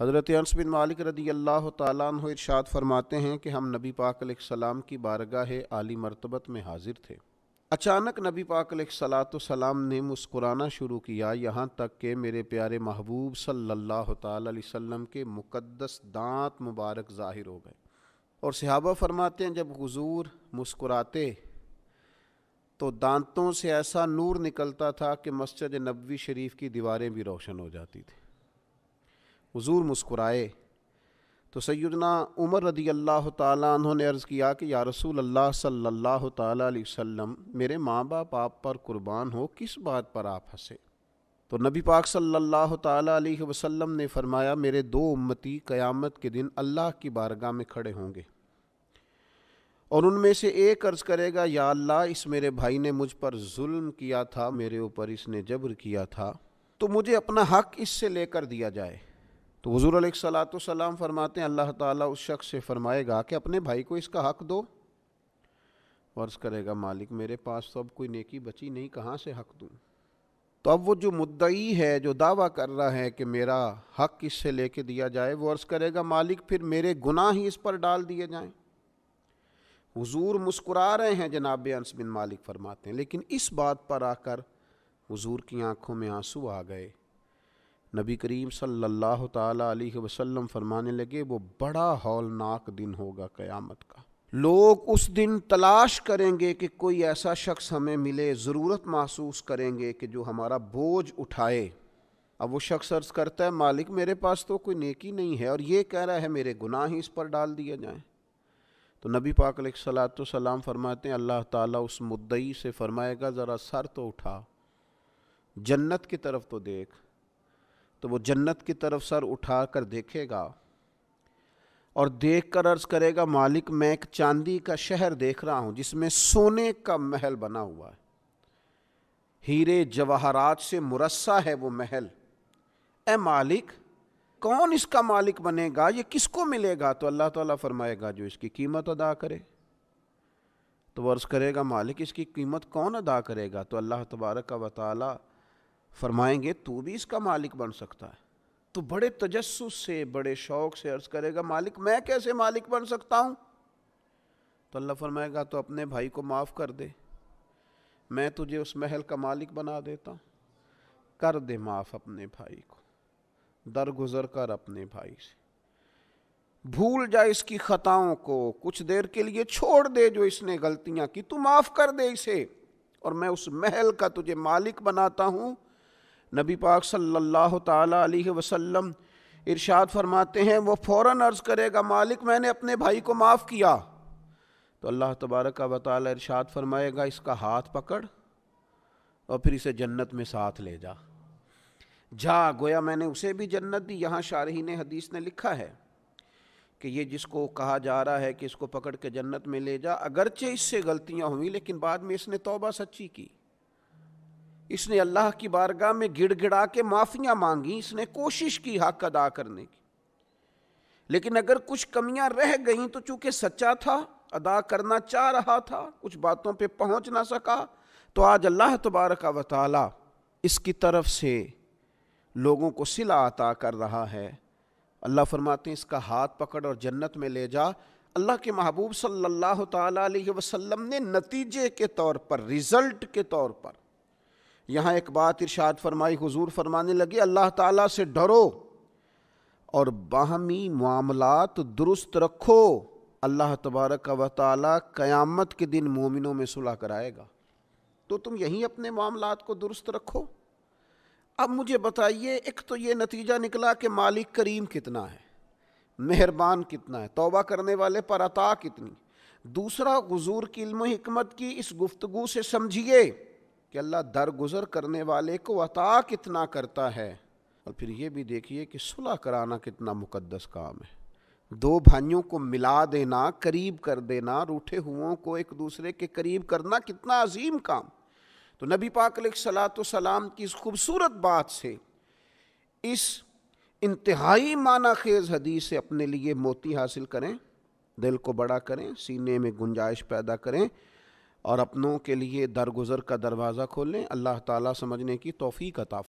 हज़रत अनस बिन मालिक रदी अल्लाह तु इरशाद फरमाते हैं कि हम नबी पाक की बारगाह आली मरतबत में हाजिर थे अचानक नबी पाक सलाम ने मुस्कुराना शुरू किया यहाँ तक कि मेरे प्यारे महबूब सल्लल्लाहु अलैहि वसल्लम के मुकद्दस दांत मुबारक ज़ाहिर हो गए और सिहाबा फरमाते हैं जब हजूर मुस्कुराते तो दांतों से ऐसा नूर निकलता था कि मस्जिद नबी शरीफ की दीवारें भी रोशन हो जाती थी हुजूर मुस्कुराए तो सैदना उमर रदी अल्लाह तु ने अर्ज़ किया कि या रसूल अल्लाह सल्ला वसम मेरे माँ बाप आप पर कुर्बान हो किस बात पर आप हंसे तो नबी पाक सल्लल्लाहु अलैहि वसल्लम ने फरमाया मेरे दो उम्मती क़यामत के दिन अल्लाह की बारगाह में खड़े होंगे और उनमें से एक अर्ज़ करेगा या अल्लाह इस मेरे भाई ने मुझ पर जुल्म किया था मेरे ऊपर इसने जबर किया था तो मुझे अपना हक इससे लेकर दिया जाए तो हजूर सलात सलाम फरमाते हैं अल्लाह ताला उस शख्स से फरमाएगा कि अपने भाई को इसका हक दो वर्ज़ करेगा मालिक मेरे पास तो अब कोई नेकी बची नहीं कहाँ से हक दूँ तो अब वो जो मुद्दई है जो दावा कर रहा है कि मेरा हक इससे लेके दिया जाए वो अर्ज़ करेगा मालिक फिर मेरे गुनाह ही इस पर डाल दिए जाएँ हुजूर मुस्कुरा रहे हैं जनाब अंस बिन मालिक फरमाते हैं लेकिन इस बात पर आकर हुजूर की आंखों में आंसू आ गए नबी करीम सल्लल्लाहु अलैहि वसल्लम फरमाने लगे वो बड़ा हौलनाक दिन होगा क़यामत का लोग उस दिन तलाश करेंगे कि कोई ऐसा शख्स हमें मिले ज़रूरत महसूस करेंगे कि जो हमारा बोझ उठाए अब वो शख्स अर्ज़ करता है मालिक मेरे पास तो कोई नेकी नहीं है और ये कह रहा है मेरे गुनाह ही इस पर डाल दिया जाए तो नबी पाक सलाम फरमाते हैं अल्लाह ताला उस मुद्दई से फरमाएगा ज़रा सर तो उठा जन्नत की तरफ तो देख तो वो जन्नत की तरफ सर उठा कर देखेगा और देख कर अर्ज करेगा मालिक मैं एक चांदी का शहर देख रहा हूँ जिसमें सोने का महल बना हुआ है हीरे जवाहरात से मुरस्सा है वो महल ए मालिक कौन इसका मालिक बनेगा ये किसको मिलेगा तो अल्लाह ताला फरमाएगा जो इसकी कीमत अदा करे तो वर्ज करेगा मालिक इसकी कीमत कौन अदा करेगा तो अल्लाह तबारक का वाली फरमाएंगे तू भी इसका मालिक बन सकता है तो बड़े तजस्स से बड़े शौक से अर्ज करेगा मालिक मैं कैसे मालिक बन सकता हूँ तो अल्लाह फरमाएगा तो अपने भाई को माफ़ कर दे मैं तुझे उस महल का मालिक बना देता हूँ कर दे माफ़ अपने भाई को दरगुजर कर अपने भाई से भूल जा इसकी ख़ताओं को कुछ देर के लिए छोड़ दे जो इसने गलतियाँ की तू माफ़ कर दे इसे और मैं उस महल का तुझे मालिक बनाता हूँ नबी पाक सल्लल्लाहु अलैहि वसल्लम इरशाद फरमाते हैं वो फ़ौर अर्ज़ करेगा मालिक मैंने अपने भाई को माफ़ किया तो अल्लाह तबारक का वाली इरशाद फरमाएगा इसका हाथ पकड़ और फिर इसे जन्नत में साथ ले जा जा गोया मैंने उसे भी जन्नत दी यहाँ शारहीन हदीस ने लिखा है कि ये जिसको कहा जा रहा है कि इसको पकड़ के जन्नत में ले जा अगरचे इससे गलतियाँ हुई लेकिन बाद में इसने तौबा सच्ची की इसने अल्लाह की बारगाह में गिड़गिड़ा के माफ़ियाँ मांगी इसने कोशिश की हक अदा करने की लेकिन अगर कुछ कमियां रह गईं तो चूंकि सच्चा था अदा करना चाह रहा था कुछ बातों पे पहुंच ना सका तो आज अल्लाह तबारक व ताली इसकी तरफ से लोगों को सिला अता कर रहा है अल्लाह फरमाते हैं इसका हाथ पकड़ और जन्नत में ले जा अल्लाह के महबूब सल्लल्लाहु अलैहि वसल्लम ने नतीजे के तौर पर रिज़ल्ट के तौर पर यहाँ एक बात इरशाद फरमाई हुजूर फरमाने लगे अल्लाह ताला से डरो और बाहमी मामलात दुरुस्त रखो अल्लाह तबारक व ताली क़यामत के दिन मोमिनों में सुलह कराएगा तो तुम यहीं अपने मामलात को दुरुस्त रखो अब मुझे बताइए एक तो ये नतीजा निकला कि मालिक करीम कितना है मेहरबान कितना है तोबा करने वाले पर अता कितनी दूसरा गजूर की इल्म हमत की इस गुफ्तु से समझिए कि अल्लाह दरगुजर करने वाले को अता कितना करता है और फिर ये भी देखिए कि सुलह कराना कितना मुकद्दस काम है दो भाइयों को मिला देना करीब कर देना रूठे हुओं को एक दूसरे के करीब करना कितना अजीम काम तो नबी पाक सलात सलाम की इस खूबसूरत बात से इस इंतहाई माना खेज हदीस से अपने लिए मोती हासिल करें दिल को बड़ा करें सीने में गुंजाइश पैदा करें और अपनों के लिए दरगुजर का दरवाज़ा खोलें अल्लाह ताला समझने की तोफ़ी का